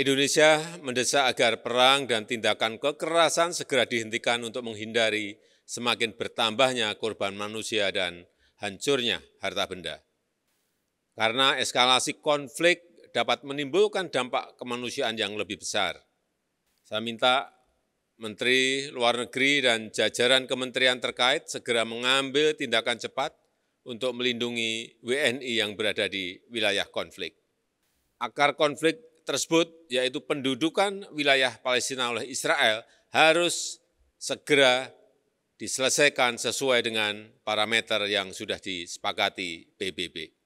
Indonesia mendesak agar perang dan tindakan kekerasan segera dihentikan untuk menghindari semakin bertambahnya korban manusia dan hancurnya harta benda. Karena eskalasi konflik dapat menimbulkan dampak kemanusiaan yang lebih besar. Saya minta Menteri Luar Negeri dan jajaran kementerian terkait segera mengambil tindakan cepat untuk melindungi WNI yang berada di wilayah konflik. Akar konflik tersebut, yaitu pendudukan wilayah Palestina oleh Israel, harus segera diselesaikan sesuai dengan parameter yang sudah disepakati PBB.